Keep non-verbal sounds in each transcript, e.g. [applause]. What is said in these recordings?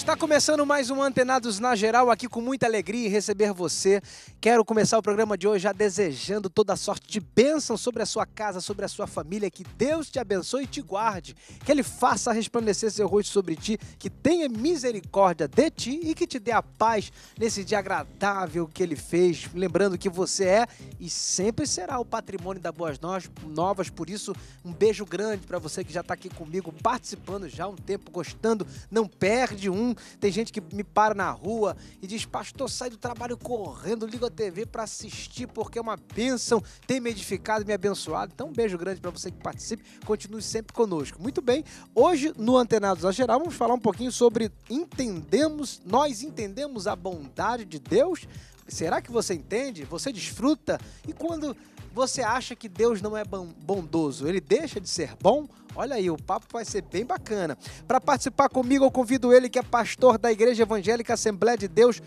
Está começando mais um Antenados na Geral, aqui com muita alegria em receber você. Quero começar o programa de hoje já desejando toda sorte de bênção sobre a sua casa, sobre a sua família. Que Deus te abençoe e te guarde. Que Ele faça resplandecer seu rosto sobre ti, que tenha misericórdia de ti e que te dê a paz nesse dia agradável que Ele fez. Lembrando que você é e sempre será o patrimônio da Boas Novas. Por isso, um beijo grande para você que já está aqui comigo, participando já há um tempo, gostando. Não perde um tem gente que me para na rua e diz: Pastor, sai do trabalho correndo, liga a TV para assistir, porque é uma bênção, tem me edificado, me abençoado. Então, um beijo grande para você que participe, continue sempre conosco. Muito bem, hoje no Antenados a Geral, vamos falar um pouquinho sobre entendemos, nós entendemos a bondade de Deus. Será que você entende? Você desfruta? E quando você acha que Deus não é bondoso? Ele deixa de ser bom? Olha aí, o papo vai ser bem bacana. Para participar comigo, eu convido ele, que é pastor da Igreja Evangélica Assembleia de Deus.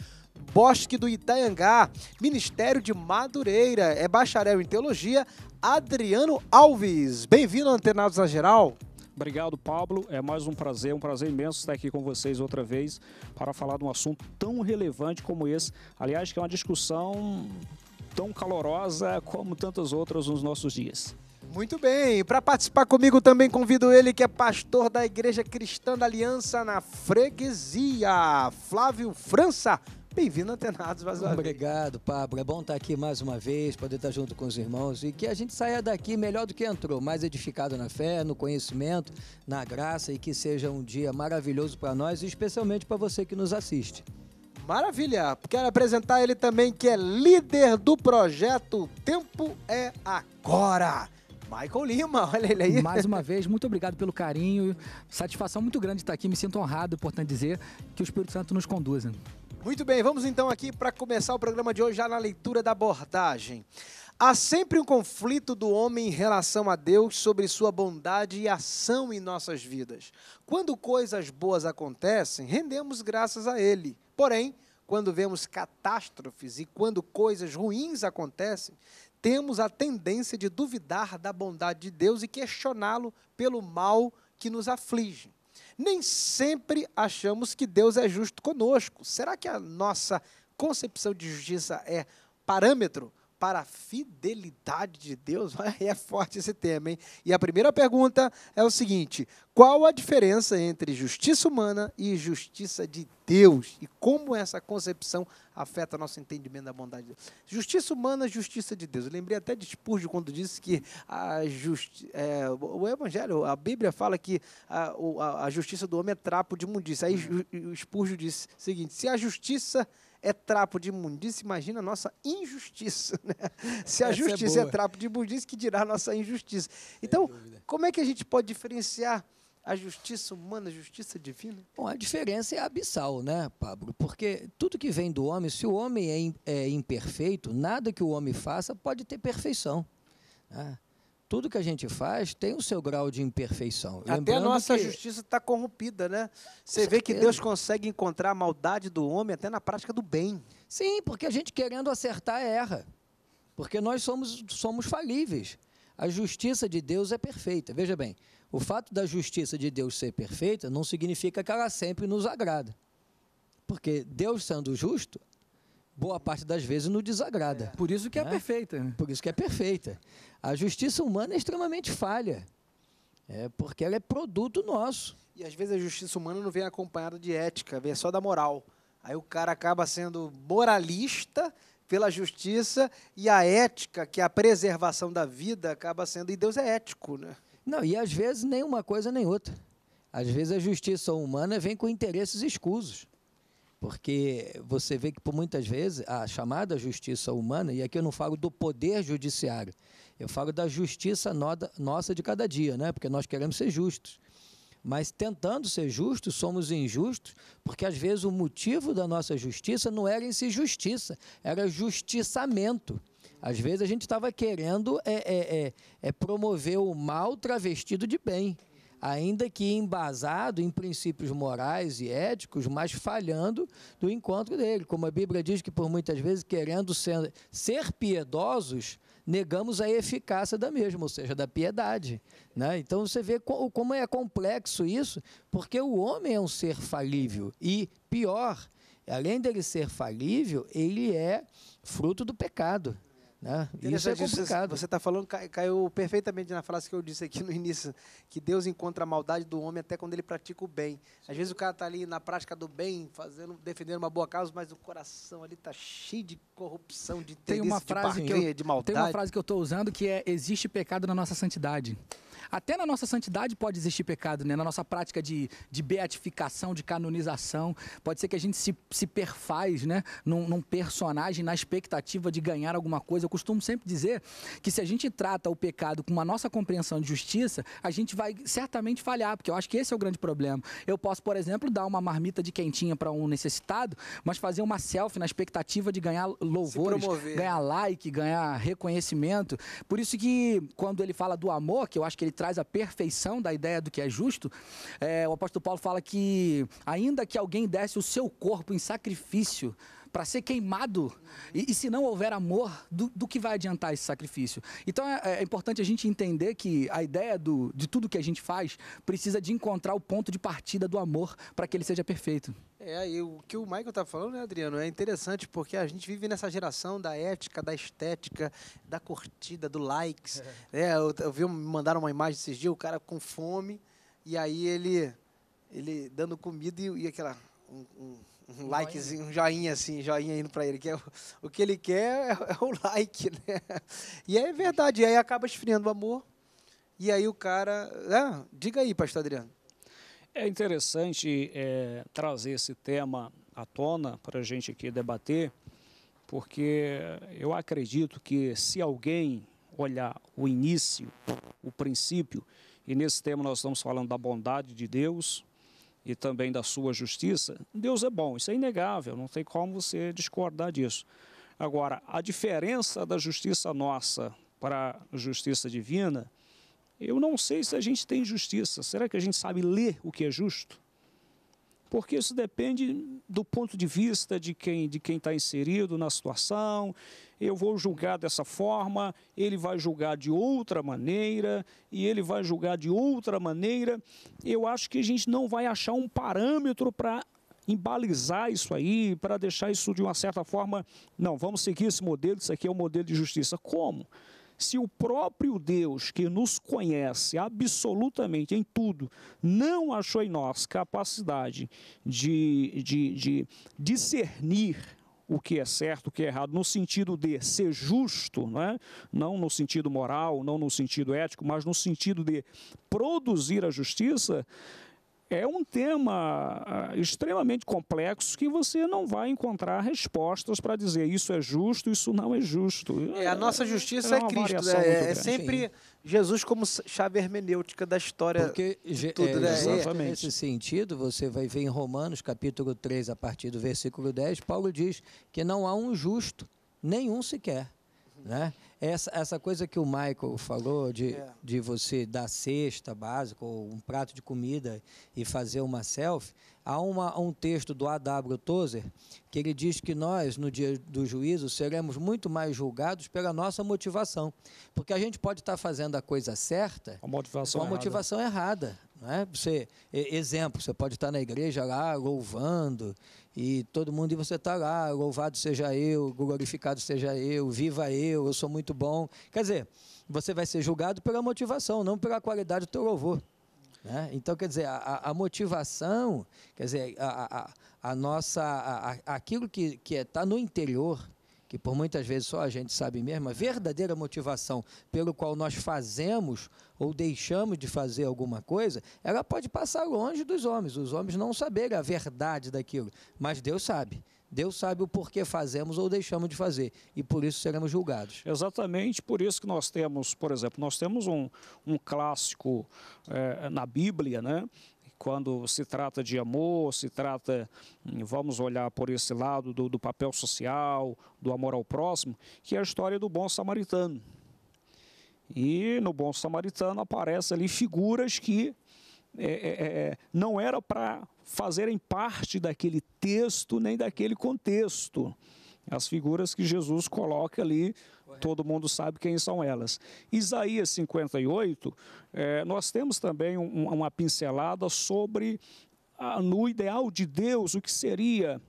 Bosque do Itaiangá, Ministério de Madureira, é bacharel em teologia, Adriano Alves. Bem-vindo, Antenados na Geral. Obrigado, Pablo. É mais um prazer, um prazer imenso estar aqui com vocês outra vez para falar de um assunto tão relevante como esse. Aliás, que é uma discussão tão calorosa como tantas outras nos nossos dias. Muito bem, para participar comigo também convido ele que é pastor da Igreja Cristã da Aliança na Freguesia, Flávio França. Bem-vindo, Antenados, mais uma Obrigado, Pablo. É bom estar aqui mais uma vez, poder estar junto com os irmãos e que a gente saia daqui melhor do que entrou, mais edificado na fé, no conhecimento, na graça e que seja um dia maravilhoso para nós e especialmente para você que nos assiste. Maravilha, quero apresentar ele também, que é líder do projeto Tempo é Agora. Michael Lima, [laughs] olha ele aí. Mais uma vez, muito obrigado pelo carinho. Satisfação muito grande estar aqui. Me sinto honrado, importante dizer, que o Espírito Santo nos conduza. Muito bem, vamos então aqui para começar o programa de hoje já na leitura da abordagem. Há sempre um conflito do homem em relação a Deus sobre sua bondade e ação em nossas vidas. Quando coisas boas acontecem, rendemos graças a Ele. Porém, quando vemos catástrofes e quando coisas ruins acontecem, temos a tendência de duvidar da bondade de Deus e questioná-lo pelo mal que nos aflige. Nem sempre achamos que Deus é justo conosco. Será que a nossa concepção de justiça é parâmetro para a fidelidade de Deus? [laughs] É forte esse tema, hein? E a primeira pergunta é o seguinte: qual a diferença entre justiça humana e justiça de Deus? E como essa concepção afeta nosso entendimento da bondade de Deus? Justiça humana, justiça de Deus. Eu lembrei até de Spurgeon quando disse que a justi é, o Evangelho, a Bíblia fala que a, a, a, justiça do homem é trapo de mundice. Aí uhum. Spurgeon disse o seguinte: se a justiça é trapo de imundice, imagina a nossa injustiça. Né? [laughs] Se a Essa é justiça é, é, trapo de imundice, que dirá a nossa injustiça. Então, como é que a gente pode diferenciar a justiça humana, a justiça divina? Bom, a diferença é abissal, né, Pablo? Porque tudo que vem do homem, se o homem é, é imperfeito, nada que o homem faça pode ter perfeição. Né? tudo que a gente faz tem o seu grau de imperfeição. Até Lembrando a nossa que... justiça está corrompida, né? Você vê que Deus consegue encontrar a maldade do homem até na prática do bem. Sim, porque a gente querendo acertar erra. Porque nós somos, somos falíveis. A justiça de Deus é perfeita. Veja bem, o fato da justiça de Deus ser perfeita não significa que ela sempre nos agrada. Porque Deus sendo justo, boa parte das vezes não desagrada. É. Por isso que é né? perfeita. Né? Por isso que é perfeita. A justiça humana é extremamente falha. É porque ela é produto nosso. E às vezes a justiça humana não vem acompanhada de ética, vem só da moral. Aí o cara acaba sendo moralista pela justiça e a ética, que é a preservação da vida, acaba sendo. E Deus é ético, né? Não, e às vezes nem uma coisa nem outra. Às vezes a justiça humana vem com interesses escusos. Porque você vê que, por muitas vezes, a chamada justiça humana, e aqui eu não falo do poder judiciário, eu falo da justiça nossa de cada dia, né? porque nós queremos ser justos. Mas tentando ser justos, somos injustos, porque às vezes o motivo da nossa justiça não era em si justiça, era justiçamento. Às vezes a gente estava querendo é, é, é, é promover o mal travestido de bem ainda que embasado em princípios morais e éticos, mas falhando do encontro dele. Como a Bíblia diz que, por muitas vezes, querendo ser, ser piedosos, negamos a eficácia da mesma, ou seja, da piedade. Né? Então você vê como é complexo isso, porque o homem é um ser falível e, pior, além dele ser falível, ele é fruto do pecado. Né? Isso é complicado. Você está falando, caiu perfeitamente na frase que eu disse aqui no [laughs] início, que Deus encontra a maldade do homem até quando ele pratica o bem. Sim. Às vezes o cara está ali na prática do bem, fazendo, defendendo uma boa causa, mas o coração ali está cheio de corrupção, de interesse, tem uma frase de que eu, de maldade. Tem uma frase que eu estou usando que é, existe pecado na nossa santidade. Até na nossa santidade pode existir pecado, né? Na nossa prática de, de beatificação, de canonização, pode ser que a gente se, se perfaz, né? Num, num personagem na expectativa de ganhar alguma coisa. Eu costumo sempre dizer que se a gente trata o pecado com uma nossa compreensão de justiça, a gente vai certamente falhar, porque eu acho que esse é o grande problema. Eu posso, por exemplo, dar uma marmita de quentinha para um necessitado, mas fazer uma selfie na expectativa de ganhar louvores, ganhar like, ganhar reconhecimento. Por isso que quando ele fala do amor, que eu acho que ele traz a perfeição da ideia do que é justo, é, o apóstolo Paulo fala que, ainda que alguém desse o seu corpo em sacrifício para ser queimado. E, e, se não houver amor, do, do, que vai adiantar esse sacrifício? Então é, é importante a gente entender que a ideia do, de tudo que a gente faz precisa de encontrar o ponto de partida do amor para que ele seja perfeito. É, e o que o Michael tá falando, né, Adriano, é interessante porque a gente vive nessa geração da ética, da estética, da curtida, do likes. É. É, eu, eu vi, me mandaram uma imagem esses dias, o cara com fome, e aí ele, ele dando comida e, e aquela. Um, um, um likezinho, um joinha assim, joinha indo para ele. Que é, o que ele quer é, [laughs] é, o like, né? E é verdade, e aí acaba esfriando o amor. E aí o cara. Né? diga aí, pastor Adriano. É interessante é, trazer esse tema à tona para a gente aqui debater, porque eu acredito que se alguém olhar o início, o princípio, e nesse tema nós estamos falando da bondade de Deus, e também da sua justiça, Deus é bom, isso é inegável, não tem como você discordar disso. Agora, a diferença da justiça nossa para a justiça divina, eu não sei se a gente tem justiça. Será que a gente sabe ler o que é justo? porque isso depende do ponto de vista de quem de quem está inserido na situação. Eu vou julgar dessa forma, ele vai julgar de outra maneira e ele vai julgar de outra maneira. Eu acho que a gente não vai achar um parâmetro para embalizar isso aí, para deixar isso de uma certa forma. Não, vamos seguir esse modelo. Isso aqui é o um modelo de justiça. Como? Se o próprio Deus, que nos conhece absolutamente em tudo, não achou em nós capacidade de, de, de discernir o que é certo, o que é errado, no sentido de ser justo, né? não no sentido moral, não no sentido ético, mas no sentido de produzir a justiça, é um tema ah, extremamente complexo que você não vai encontrar respostas para dizer isso é justo, isso não é justo. É, a nossa justiça é, é Cristo, é, é sempre Sim. Jesus como chave hermenêutica da história Porque, de tudo. É, né? Exatamente. Nesse sentido, você vai ver em Romanos capítulo 3, a partir do versículo 10, Paulo diz que não há um justo, nenhum sequer. Né? Essa, essa coisa que o Michael falou de, é. de você dar cesta básica ou um prato de comida e fazer uma selfie, há, uma, um texto do A.W. Tozer que ele diz que nós, no dia do juízo, seremos muito mais julgados pela nossa motivação. Porque a gente pode estar fazendo a coisa certa a motivação com a é motivação é errada. Né? Você, exemplo, você pode estar na igreja lá louvando e todo mundo e você está lá, louvado seja eu, glorificado seja eu, viva eu, eu sou muito bom. Quer dizer, você vai ser julgado pela motivação, não pela qualidade do teu louvor. Né? Então, quer dizer, a, a, motivação, quer dizer, a, a, a nossa, aquilo que está é, no interior que por muitas vezes só a gente sabe mesmo, a verdadeira motivação pelo qual nós fazemos ou deixamos de fazer alguma coisa, ela pode passar longe dos homens. Os homens não saberem a verdade daquilo, mas Deus sabe. Deus sabe o porquê fazemos ou deixamos de fazer e por isso seremos julgados. Exatamente por isso que nós temos, por exemplo, nós temos um, um clássico é, na Bíblia, né? quando se trata de amor, se trata, hum, vamos olhar por esse lado do, do papel social, do amor ao próximo, que é a história do bom samaritano. E no bom samaritano aparecem ali figuras que é, é, é, é não era para fazerem parte daquele texto nem daquele contexto. As figuras que Jesus coloca ali, todo mundo sabe quem são elas. Isaías 58, é, nós temos também um, uma pincelada sobre, a, no ideal de Deus, o que seria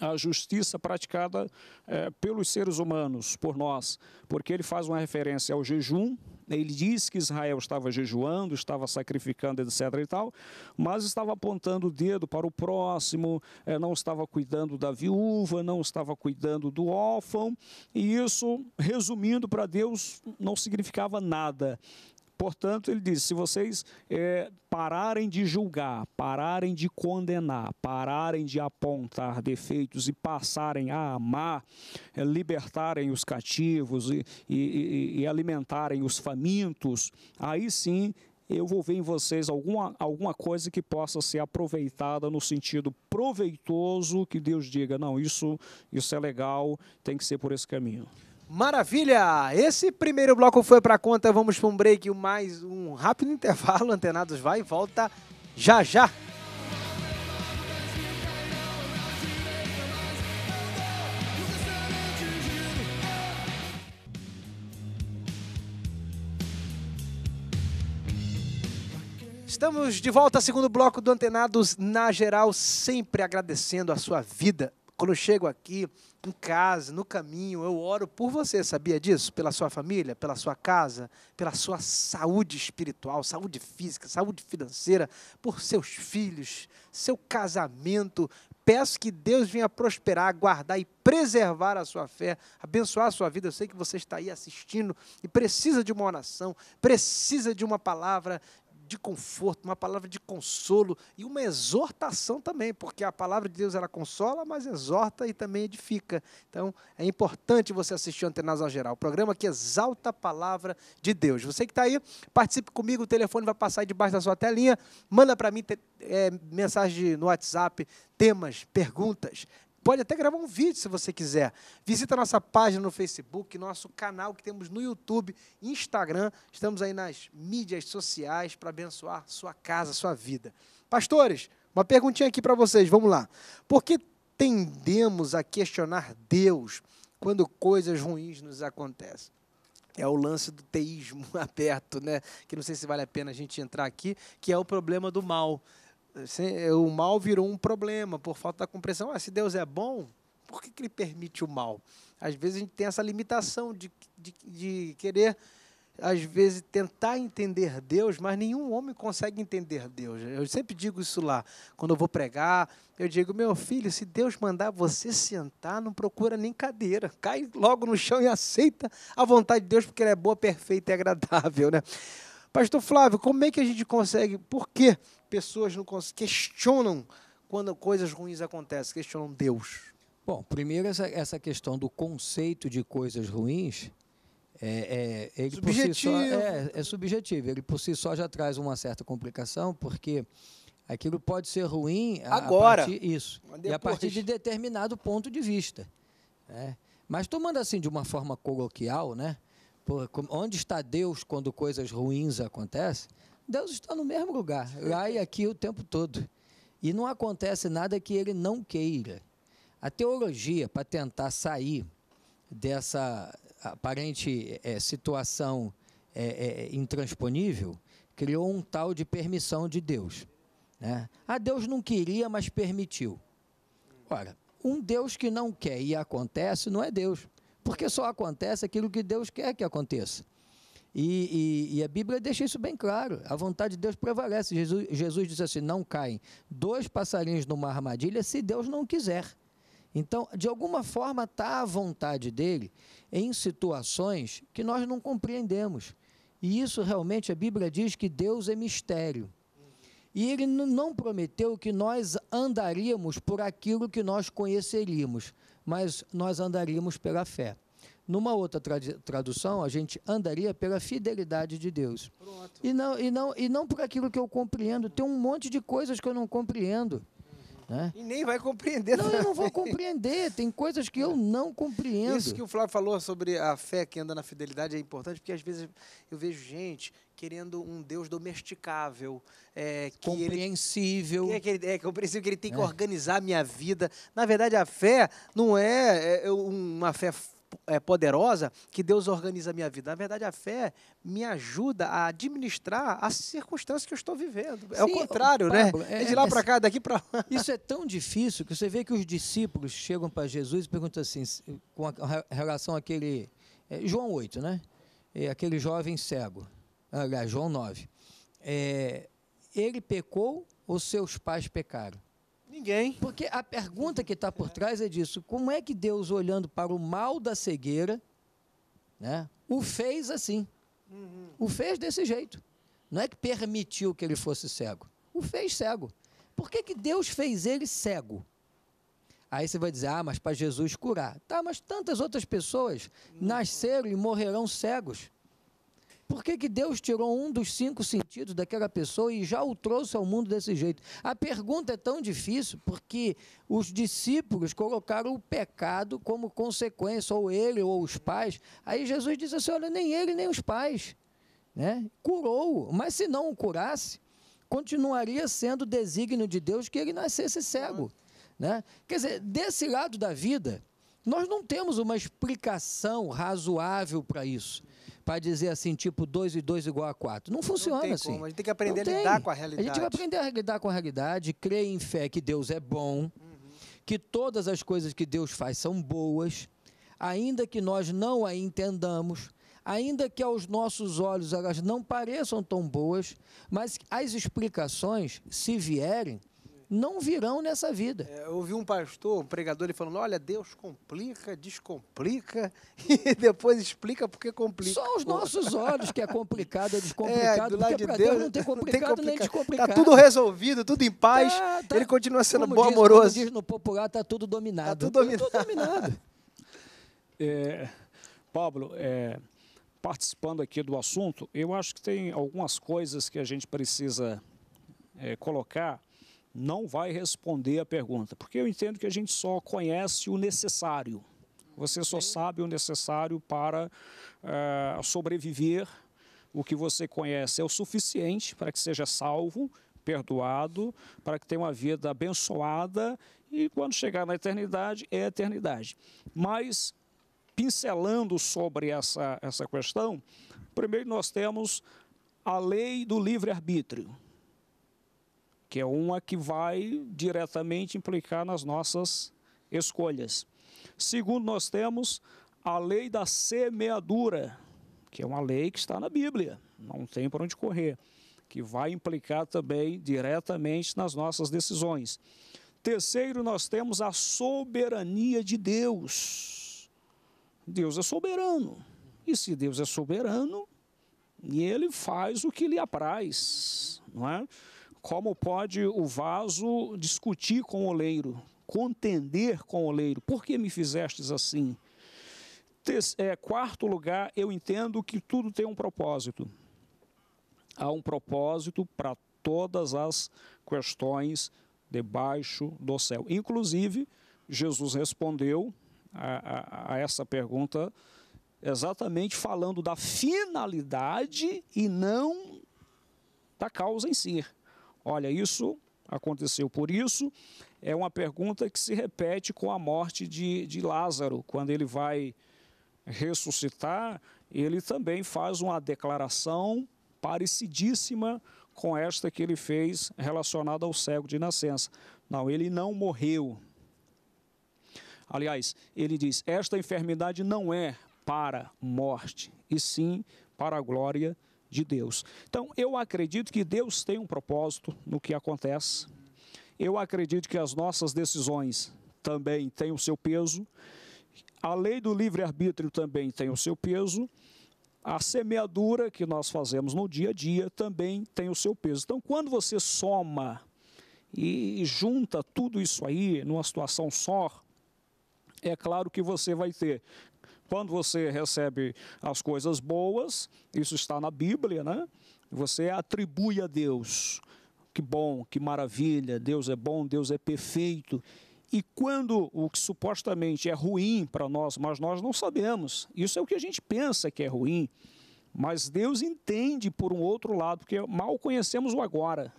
a justiça praticada é, pelos seres humanos, por nós, porque ele faz uma referência ao jejum, ele diz que Israel estava jejuando, estava sacrificando, etc. e tal, mas estava apontando o dedo para o próximo, é, não estava cuidando da viúva, não estava cuidando do órfão, e isso, resumindo para Deus, não significava nada. Portanto, ele diz: se vocês é, pararem de julgar, pararem de condenar, pararem de apontar defeitos e passarem a amar, é, libertarem os cativos e, e, e alimentarem os famintos, aí sim eu vou ver em vocês alguma, alguma coisa que possa ser aproveitada no sentido proveitoso, que Deus diga, não, isso, isso é legal, tem que ser por esse caminho. Maravilha! Esse primeiro bloco foi para conta, vamos para um break, mais um rápido intervalo, [laughs] Antenados vai e volta já já! Estamos de volta ao segundo bloco do Antenados na geral, sempre agradecendo a sua vida quando eu chego aqui, em casa, no caminho, eu oro por você, sabia disso? Pela sua família, pela sua casa, pela sua saúde espiritual, saúde física, saúde financeira, por seus filhos, seu casamento. Peço que Deus venha prosperar, guardar e preservar a sua fé, abençoar a sua vida. Eu sei que você está aí assistindo e precisa de uma oração, precisa de uma palavra, de conforto, uma palavra de consolo e uma exortação também, porque a palavra de Deus ela consola, mas exorta e também edifica. Então, é importante você assistir o Antenas ao Geral, o programa que exalta a palavra de Deus. Você que está aí, participe comigo, o telefone vai passar aí debaixo da sua telinha, manda para mim é, mensagem no WhatsApp, temas, perguntas, pode até gravar um vídeo se você quiser. Visita nossa página no Facebook, nosso canal que temos no YouTube, Instagram. Estamos aí nas mídias sociais para abençoar sua casa, sua vida. Pastores, uma perguntinha aqui para vocês, vamos lá. Por que tendemos a questionar Deus quando coisas ruins nos acontecem? é o lance do teísmo [laughs] aberto, né? Que não sei se vale a pena a gente entrar aqui, que é o problema do mal. Eh, o mal virou um problema por falta da compreensão. Ah, se Deus é bom, por que, que ele permite o mal? Às vezes a gente tem essa limitação de, de, de querer, às vezes, tentar entender Deus, mas nenhum homem consegue entender Deus. Eu sempre digo isso lá. Quando eu vou pregar, eu digo, meu filho, se Deus mandar você sentar, não procura nem cadeira. [laughs] Cai logo no chão e aceita a vontade de Deus, porque ela é boa, perfeita e agradável. Né? Pastor Flávio, como é que a gente consegue? Por quê? pessoas não questionam quando coisas ruins acontecem, questionam Deus? Bom, primeiro essa, essa questão do conceito de coisas ruins é, é, ele subjetivo. Por si só, é, é subjetivo. Ele por si só já traz uma certa complicação, porque aquilo pode ser ruim a, agora a partir, isso e a partir de determinado ponto de vista. Né? Mas tomando assim de uma forma coloquial, né? Por, onde está Deus quando coisas ruins acontecem? Deus está no mesmo lugar, lá e aqui o tempo todo. E não acontece nada que ele não queira. A teologia, para tentar sair dessa aparente é, situação é, é, intransponível, criou um tal de permissão de Deus. Né? Ah, Deus não queria, mas permitiu. Ora, um Deus que não quer e acontece não é Deus, porque só acontece aquilo que Deus quer que aconteça. E, e, e, a Bíblia deixa isso bem claro. A vontade de Deus prevalece. Jesus, Jesus disse assim: não caem dois passarinhos numa armadilha se Deus não quiser. Então, de alguma forma, está a vontade dele em situações que nós não compreendemos. E isso realmente a Bíblia diz que Deus é mistério. E ele não prometeu que nós andaríamos por aquilo que nós conheceríamos, mas nós andaríamos pela fé. Numa outra tradução, a gente andaria pela fidelidade de Deus. E não, e, não, e não por aquilo que eu compreendo. Tem um monte de coisas que eu não compreendo. Uhum. Né? E nem vai compreender. Não, também. eu não vou compreender. Tem coisas que eu é. não compreendo. Isso que o Flávio falou sobre a fé que anda na fidelidade é importante, porque às vezes eu vejo gente querendo um Deus domesticável, é, que compreensível. Ele, é que ele, é, compreensível, que ele tem é. que organizar a minha vida. Na verdade, a fé não é, é, é uma fé é, poderosa que Deus organiza a minha vida. Na verdade, a fé me ajuda a administrar as circunstâncias que eu estou vivendo. É o contrário, né? Pablo, né? É, é, de é, lá é para cá, daqui para lá. Isso é tão difícil que você vê que os discípulos chegam para Jesus e perguntam assim, com a, relação àquele. É, João 8, né? É, aquele jovem cego. Aliás, João 9. ele pecou ou seus pais pecaram? Ninguém. Porque a pergunta que está por trás é disso: como é que Deus, olhando para o mal da cegueira, né, o fez assim? Uhum. O fez desse jeito. Não é que permitiu que ele fosse cego. O fez cego. Por que, que Deus fez ele cego? Aí você vai dizer, ah, mas para Jesus curar. Tá, mas tantas outras pessoas uhum. nasceram e morrerão cegos. Por que, que Deus tirou um dos cinco sentidos daquela pessoa e já o trouxe ao mundo desse jeito? A pergunta é tão difícil porque os discípulos colocaram o pecado como consequência, ou ele ou os pais. Aí Jesus disse assim: olha, nem ele nem os pais. Né? Curou, mas se não o curasse, continuaria sendo o desígnio de Deus que ele nascesse cego. Né? Quer dizer, desse lado da vida nós não temos uma explicação razoável para isso. Para dizer assim, tipo 2 e 2 igual a 4. Não funciona não tem assim. Como. A gente tem que aprender não a lidar com a realidade. A gente vai aprender a lidar com a realidade, crer em fé que Deus é bom, uhum. que todas as coisas que Deus faz são boas, ainda que nós não a entendamos, ainda que aos nossos olhos elas não pareçam tão boas, mas as explicações, se vierem, não virão nessa vida. É, eu ouvi um pastor, um pregador, ele falando: olha, Deus complica, descomplica [laughs] e depois explica porque complica. Só os nossos olhos que é complicado, é descomplicado. É, do lado de Deus, Deus, não tem complicado tem nem tá descomplicado. Está tudo resolvido, tudo em paz. Tá, tá, ele continua sendo bom, diz, amoroso. Como diz no popular, está tudo dominado. Está tudo dominado. Tá tudo dominado. Tá [laughs] é, Pablo, é, participando aqui do assunto, eu acho que tem algumas coisas que a gente precisa é, colocar não vai responder a pergunta, porque eu entendo que a gente só conhece o necessário. Você só sabe o necessário para uh, sobreviver. O que você conhece é o suficiente para que seja salvo, perdoado, para que tenha uma vida abençoada e quando chegar na eternidade, é eternidade. Mas, pincelando sobre essa, essa questão, primeiro nós temos a lei do livre-arbítrio que é uma que vai diretamente implicar nas nossas escolhas. Segundo, nós temos a lei da semeadura, que é uma lei que está na Bíblia, não tem para onde correr, que vai implicar também diretamente nas nossas decisões. Terceiro, nós temos a soberania de Deus. Deus é soberano. E se Deus é soberano, ele faz o que lhe apraz, não é? Como pode o vaso discutir com o oleiro, contender com o oleiro? Por que me fizestes assim? É, quarto lugar, eu entendo que tudo tem um propósito. Há um propósito para todas as questões debaixo do céu. Inclusive, Jesus respondeu a, a, a essa pergunta exatamente falando da finalidade e não da causa em si. Olha, isso aconteceu por isso. É uma pergunta que se repete com a morte de, de Lázaro. Quando ele vai ressuscitar, ele também faz uma declaração parecidíssima com esta que ele fez relacionada ao cego de nascença. Não, ele não morreu. Aliás, ele diz: esta enfermidade não é para morte, e sim para a glória de Deus. Então, eu acredito que Deus tem um propósito no que acontece. Eu acredito que as nossas decisões também têm o seu peso. A lei do livre-arbítrio também tem o seu peso. A semeadura que nós fazemos no dia a dia também tem o seu peso. Então, quando você soma e junta tudo isso aí numa situação só, é claro que você vai ter quando você recebe as coisas boas, isso está na Bíblia, né? Você atribui a Deus. Que bom, que maravilha, Deus é bom, Deus é perfeito. E quando o que supostamente é ruim para nós, mas nós não sabemos, isso é o que a gente pensa que é ruim, mas Deus entende por um outro lado, porque mal conhecemos o agora.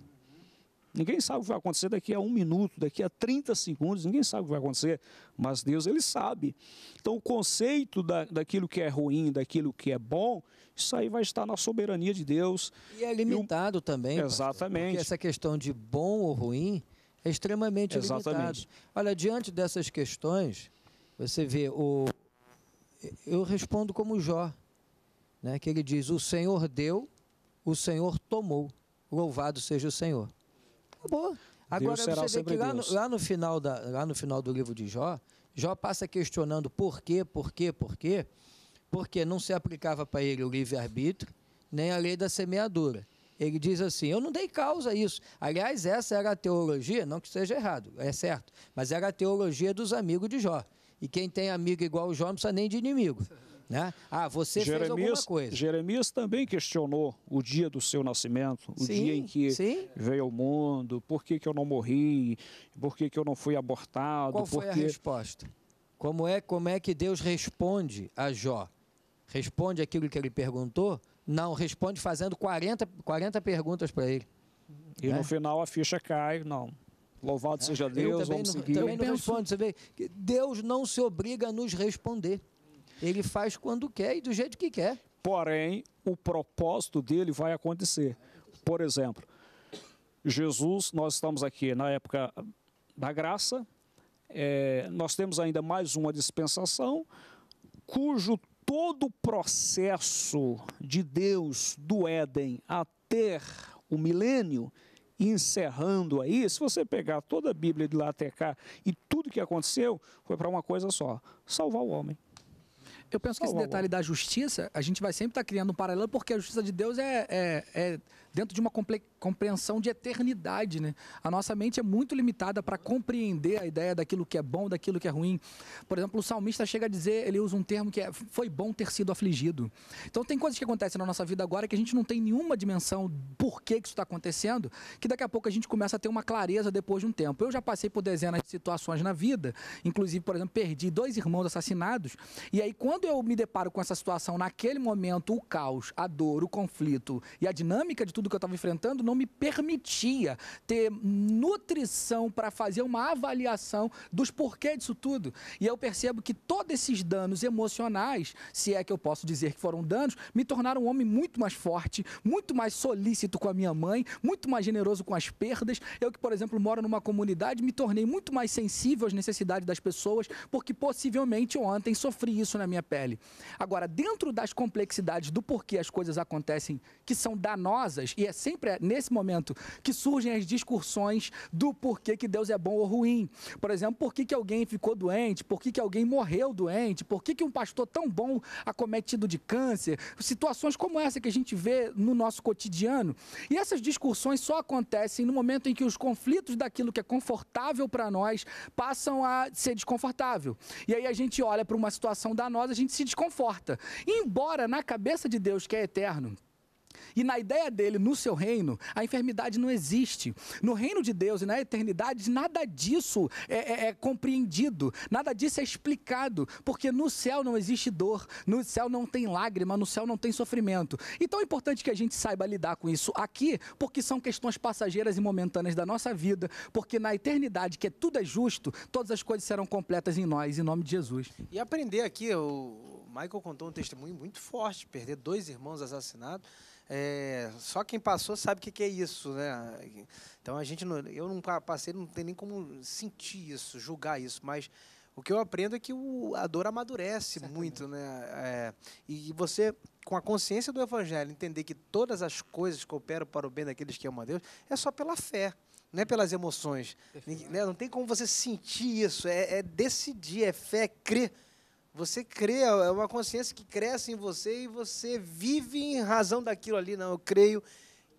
Ninguém sabe o que vai acontecer daqui a um minuto, daqui a 30 segundos, ninguém sabe o que vai acontecer, mas Deus, Ele sabe. Então, o conceito da, daquilo que é ruim, daquilo que é bom, isso aí vai estar na soberania de Deus. E é limitado e o... também. Exatamente. Pastor, essa questão de bom ou ruim é extremamente Exatamente. limitado. Olha, diante dessas questões, você vê, o... eu respondo como Jó, né? que ele diz, o Senhor deu, o Senhor tomou. Louvado seja o Senhor acabou. Agora você vê que lá no, lá no, final da, lá no final do livro de Jó, Jó passa questionando por quê, por quê, por quê, porque não se aplicava para ele o livre-arbítrio, nem a lei da semeadura. Ele diz assim: Eu não dei causa a isso. Aliás, essa era a teologia, não que seja errado, é certo, mas era a teologia dos amigos de Jó. E quem tem amigo igual o Jó não precisa nem de inimigo. Né? Ah, você Jeremias, fez alguma coisa. Jeremias também questionou o dia do seu nascimento, o sim, dia em que sim. veio ao mundo, por que, que eu não morri, por que, que eu não fui abortado. Qual foi a resposta? Como é, como é que Deus responde a Jó? Responde aquilo que ele perguntou? Não, responde fazendo 40, 40 perguntas para ele. E né? no final a ficha cai, não. Louvado é. seja Deus, eu também vamos não, seguir. Também não responde, você vê, Deus não se obriga a nos responder. Ele faz quando quer e do jeito que quer. Porém, o propósito dele vai acontecer. Por exemplo, Jesus, nós estamos aqui na época da graça, é, nós temos ainda mais uma dispensação, cujo todo o processo de Deus do Éden até o milênio, encerrando aí, se você pegar toda a Bíblia de lá até cá e tudo que aconteceu, foi para uma coisa só: salvar o homem. Eu penso que esse detalhe da justiça, a gente vai sempre estar tá criando um paralelo, porque a justiça de Deus é, é, é dentro de uma compreensão de eternidade. Né? A nossa mente é muito limitada para compreender a ideia daquilo que é bom, daquilo que é ruim. Por exemplo, o salmista chega a dizer, ele usa um termo que é foi bom ter sido afligido. Então tem coisas que acontecem na nossa vida agora que a gente não tem nenhuma dimensão por que, que isso está acontecendo, que daqui a pouco a gente começa a ter uma clareza depois de um tempo. Eu já passei por dezenas de situações na vida, inclusive, por exemplo, perdi dois irmãos assassinados, e aí quando eu me deparo com essa situação, naquele momento, o caos, a dor, o conflito e a dinâmica de tudo período que eu estava enfrentando não me permitia ter nutrição para fazer uma avaliação dos porquês disso tudo. E eu percebo que todos esses danos emocionais, se é que eu posso dizer que foram danos, me tornaram um homem muito mais forte, muito mais solícito com a minha mãe, muito mais generoso com as perdas. Eu que, por exemplo, moro numa comunidade, me tornei muito mais sensível às necessidades das pessoas, porque possivelmente ontem sofri isso na minha pele. Agora, dentro das complexidades do porquê as coisas acontecem que são danosas, e é sempre nesse momento que surgem as discussões do porquê que Deus é bom ou ruim. Por exemplo, por que, que alguém ficou doente, por que, que alguém morreu doente, por que, que um pastor tão bom acometido de câncer, situações como essa que a gente vê no nosso cotidiano. E essas discussões só acontecem no momento em que os conflitos daquilo que é confortável para nós passam a ser desconfortável. E aí a gente olha para uma situação danosa, a gente se desconforta. Embora na cabeça de Deus, que é eterno, e na ideia dele, no seu reino, a enfermidade não existe. No reino de Deus e na eternidade, nada disso é, é, é compreendido, nada disso é explicado, porque no céu não existe dor, no céu não tem lágrima, no céu não tem sofrimento. Então é importante que a gente saiba lidar com isso aqui, porque são questões passageiras e momentâneas da nossa vida, porque na eternidade, que é tudo é justo, todas as coisas serão completas em nós, em nome de Jesus. E aprender aqui, o Michael contou um testemunho muito forte, perder dois irmãos assassinados. É, só quem passou sabe o que, que, é isso, né? Então a gente não, eu não passei, não tem nem como sentir isso, julgar isso, mas o que eu aprendo é que o, a dor amadurece Certamente. muito, né? É, e você, com a consciência do Evangelho, entender que todas as coisas cooperam para o bem daqueles que amam a Deus, é só pela fé, não é pelas emoções. Né? Não tem como você sentir isso, é, é decidir, é fé, é crer você crê, é, é uma consciência que cresce em você e você vive em razão daquilo ali. Não, eu creio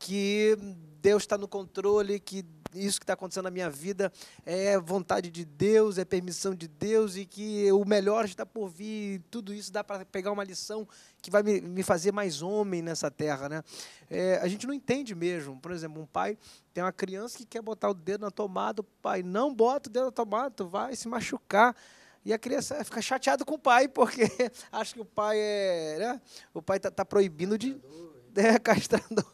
que Deus está no controle, que isso que está acontecendo na minha vida é vontade de Deus, é permissão de Deus e que o melhor está por vir. Tudo isso dá para pegar uma lição que vai me, fazer mais homem nessa terra. Né? É, a gente não entende mesmo. Por exemplo, um pai tem uma criança que quer botar o dedo na tomada, o pai não bota o dedo na tomada, tu vai se machucar. E a criança fica chateada com o pai, porque [laughs] acha que o pai é. Né? O pai está tá proibindo de. É, castrando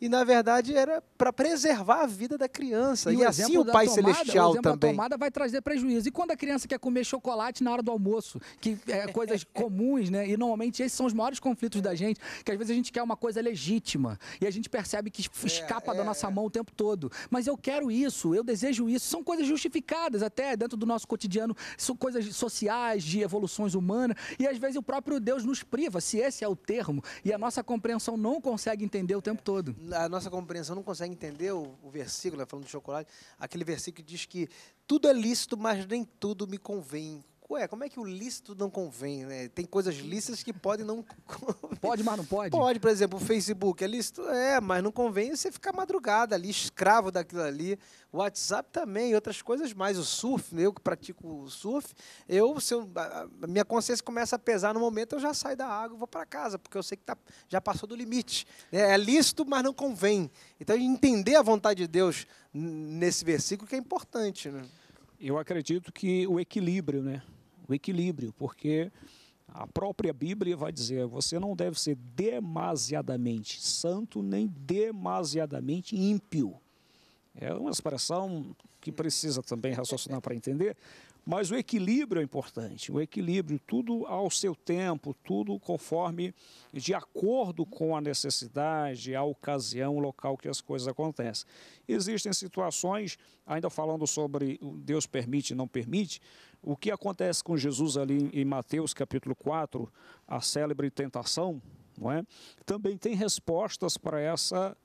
E na verdade era para preservar a vida da criança. E, e assim o Pai tomada, Celestial o também. A tomada vai trazer prejuízo. E quando a criança quer comer chocolate na hora do almoço, que é [laughs] coisas comuns, né? E normalmente esses são os maiores conflitos da gente, que às vezes a gente quer uma coisa legítima e a gente percebe que é, escapa é, é, da nossa mão o tempo todo. Mas eu quero isso, eu desejo isso. São coisas justificadas até dentro do nosso cotidiano, são coisas sociais, de evoluções humanas. E às vezes o próprio Deus nos priva, se esse é o termo, e a nossa compreensão não consegue entender o tempo todo. A nossa compreensão não consegue entender o, o versículo, né, falando de chocolate, aquele versículo que diz que tudo é lícito, mas nem tudo me convém. Ué, como é que o lícito não convém, né? Tem coisas lícitas que podem não. pode, mas não pode? Pode, por exemplo, o Facebook é lícito? É, mas não convém você ficar madrugada ali, escravo daquilo ali. O WhatsApp também, outras coisas mais. O surf, eu que pratico o surf, eu, se eu, a minha consciência começa a pesar no momento, eu já saio da água e vou para casa, porque eu sei que tá, já passou do limite. É, é lícito, mas não convém. Então, entender a vontade de Deus nesse versículo que é importante, né? Eu acredito que o equilíbrio, né? o equilíbrio, porque a própria Bíblia vai dizer: você não deve ser demasiadamente santo nem demasiadamente ímpio. É uma expressão que precisa também raciocinar para entender, mas o equilíbrio é importante. O equilíbrio, tudo ao seu tempo, tudo conforme, de acordo com a necessidade, a ocasião, o local que as coisas acontecem. Existem situações, ainda falando sobre Deus permite e não permite, o que acontece com Jesus ali em Mateus capítulo 4, a célebre tentação, não é? Também tem respostas para essa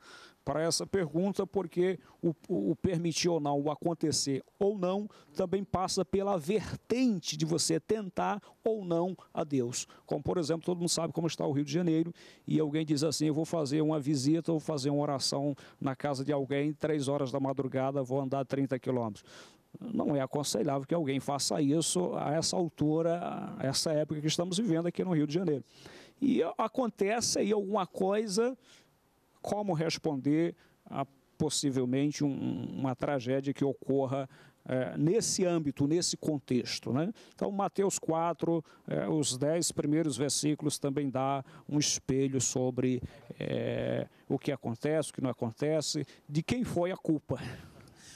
para essa pergunta, porque o, o, permitir ou não, o acontecer ou não, também passa pela vertente de você tentar ou não a Deus. Como, por exemplo, todo mundo sabe como está o Rio de Janeiro e alguém diz assim: Eu vou fazer uma visita, vou fazer uma oração na casa de alguém, três horas da madrugada, vou andar 30 quilômetros não é aconselhável que alguém faça isso a essa altura, a essa época que estamos vivendo aqui no Rio de Janeiro. E acontece aí alguma coisa, como responder a possivelmente um, uma tragédia que ocorra é, nesse âmbito, nesse contexto. Né? Então, Mateus 4, é, eh, os dez primeiros versículos também dá um espelho sobre é, o que acontece, o que não acontece, de quem foi a culpa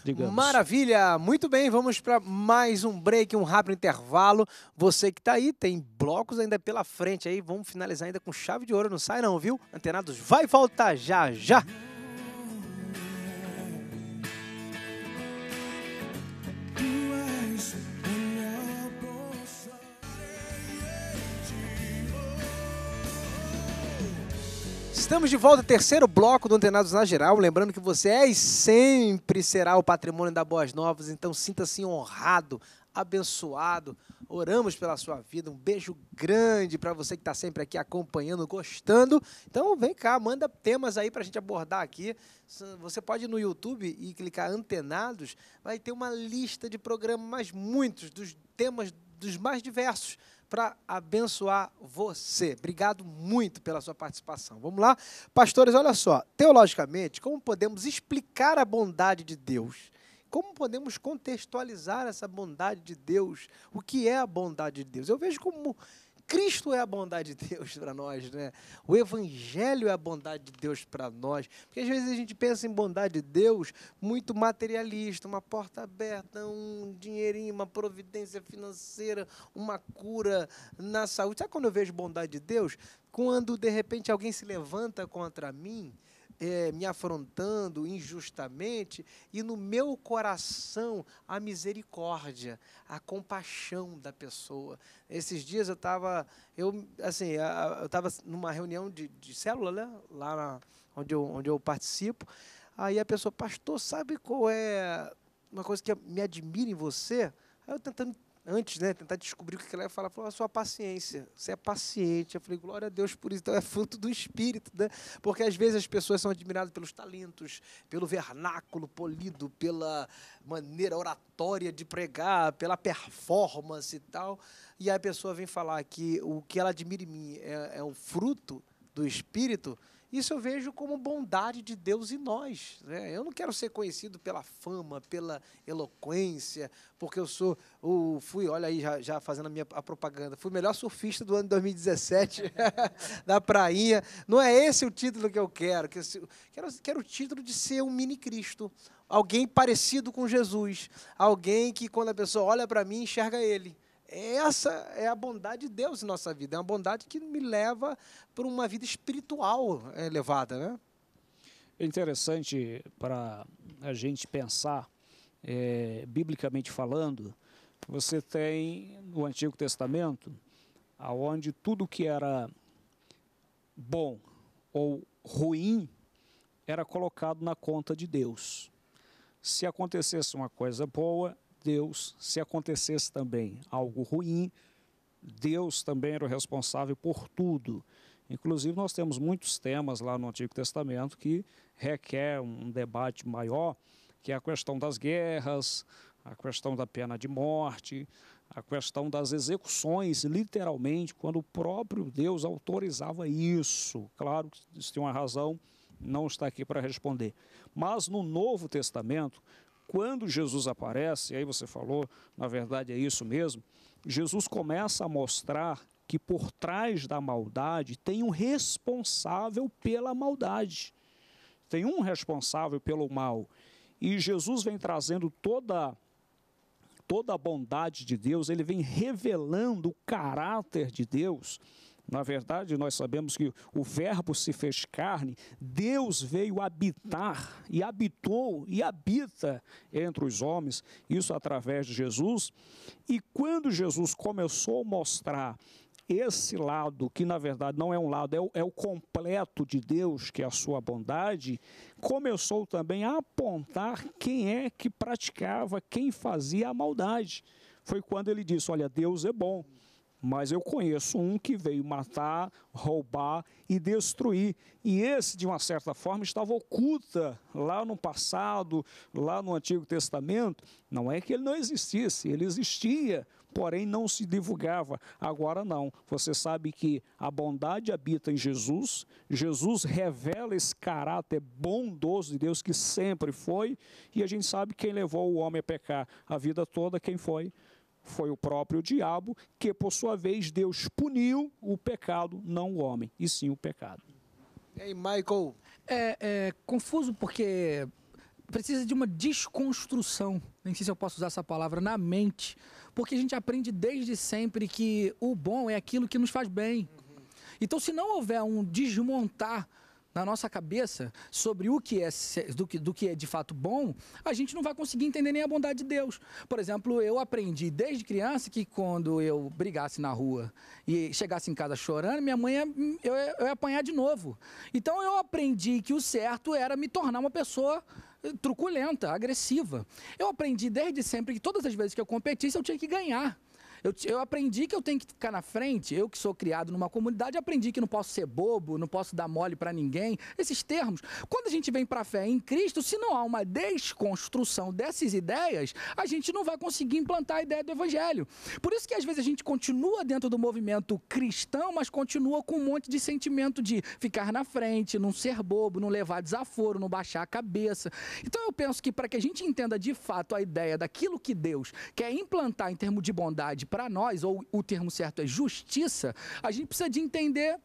digamos. Maravilha! Muito bem, vamos para mais um break, um rápido intervalo. Você que está aí, tem blocos ainda pela frente aí. Vamos finalizar ainda com chave de ouro, não sai não, viu? Antenados vai voltar já já! Estamos de volta, ao terceiro bloco do Antenados na Geral. Lembrando que você é e sempre será o patrimônio da Boas Novas, então sinta-se honrado, abençoado. Oramos pela sua vida. Um beijo grande para você que está sempre aqui acompanhando, gostando. Então vem cá, manda temas aí para a gente abordar aqui. Você pode ir no YouTube e clicar Antenados, vai ter uma lista de programas, mas muitos dos temas dos mais diversos para abençoar você. Obrigado muito pela sua participação. Vamos lá? Pastores, olha só. Teologicamente, como podemos explicar a bondade de Deus? Como podemos contextualizar essa bondade de Deus? O que é a bondade de Deus? Eu vejo como Cristo é a bondade de Deus para nós, né? O Evangelho é a bondade de Deus para nós. Porque às vezes a gente pensa em bondade de Deus muito materialista, uma porta aberta, um dinheirinho, uma providência financeira, uma cura na saúde. Sabe quando eu vejo bondade de Deus? Quando de repente alguém se levanta contra mim é, me afrontando injustamente, e no meu coração a misericórdia, a compaixão da pessoa. Esses dias eu estava, eu assim, eu estava numa reunião de, de célula, né? lá na, onde, eu, onde eu participo. Aí a pessoa, pastor, sabe qual é uma coisa que me admira em você? Aí eu tentando antes, né, tentar descobrir o que ela ia falar, falou, a sua paciência, você é paciente. Eu falei, glória a Deus por isso, então é fruto do Espírito, né? Porque às vezes as pessoas são admiradas pelos talentos, pelo vernáculo polido, pela maneira oratória de pregar, pela performance e tal, e aí a pessoa vem falar que o que ela admira em mim é, é fruto do Espírito, isso eu vejo como bondade de Deus em nós. Né? Eu não quero ser conhecido pela fama, pela eloquência, porque eu sou o fui, olha aí já, já fazendo a minha a propaganda, fui o melhor surfista do ano 2017 da [laughs] prainha. Não é esse o título que eu quero. Que eu, quero, quero o título de ser um mini Cristo, alguém parecido com Jesus, alguém que quando a pessoa olha para mim enxerga ele essa é a bondade de Deus em nossa vida, é uma bondade que me leva para uma vida espiritual eh, elevada. Né? É interessante para a gente pensar, é, biblicamente falando, você tem no Antigo Testamento, aonde tudo que era bom ou ruim era colocado na conta de Deus. Se acontecesse uma coisa boa, Deus, se acontecesse também algo ruim, Deus também era o responsável por tudo. Inclusive, nós temos muitos temas lá no Antigo Testamento que requer um debate maior, que é a questão das guerras, a questão da pena de morte, a questão das execuções, literalmente, quando o próprio Deus autorizava isso. Claro que isso tem uma razão, não está aqui para responder. Mas no Novo Testamento, quando Jesus aparece, e aí você falou, na verdade é isso mesmo, Jesus começa a mostrar que por trás da maldade tem um responsável pela maldade. Tem um responsável pelo mal. E Jesus vem trazendo toda toda a bondade de Deus, ele vem revelando o caráter de Deus na verdade, nós sabemos que o Verbo se fez carne, Deus veio habitar e habitou e habita entre os homens, isso através de Jesus. E quando Jesus começou a mostrar esse lado, que na verdade não é um lado, é o, é o completo de Deus, que é a sua bondade, começou também a apontar quem é que praticava, quem fazia a maldade. Foi quando ele disse: Olha, Deus é bom. Mas eu conheço um que veio matar, roubar e destruir. E esse, de uma certa forma, estava oculta lá no passado, lá no Antigo Testamento. Não é que ele não existisse, ele existia, porém não se divulgava. Agora não. Você sabe que a bondade habita em Jesus, Jesus revela esse caráter bondoso de Deus que sempre foi, e a gente sabe quem levou o homem a pecar a vida toda, quem foi? foi o próprio diabo que, por sua vez, Deus puniu o pecado, não o homem, e sim o pecado. E Michael? É, é confuso porque precisa de uma desconstrução, nem sei se eu posso usar essa palavra, na mente, porque a gente aprende desde sempre que o bom é aquilo que nos faz bem. Uhum. Então, se não houver um desmontar na nossa cabeça sobre o que é do que, do que é de fato bom, a gente não vai conseguir entender nem a bondade de Deus. Por exemplo, eu aprendi desde criança que quando eu brigasse na rua e chegasse em casa chorando, minha mãe ia, eu, ia, eu ia apanhar de novo. Então eu aprendi que o certo era me tornar uma pessoa eh, truculenta, agressiva. Eu aprendi desde sempre que todas as vezes que eu competisse eu tinha que ganhar. Eu, eu aprendi que eu tenho que ficar na frente, eu que sou criado numa comunidade, aprendi que não posso ser bobo, não posso dar mole para ninguém, esses termos. Quando a gente vem para a fé em Cristo, se não há uma desconstrução dessas ideias, a gente não vai conseguir implantar a ideia do evangelho. Por isso que às vezes a gente continua dentro do movimento cristão, mas continua com um monte de sentimento de ficar na frente, não ser bobo, não levar desaforo, não baixar a cabeça. Então eu penso que para que a gente entenda de fato a ideia daquilo que Deus quer implantar em termos de bondade para nós, ou o termo certo é justiça, a gente precisa de entender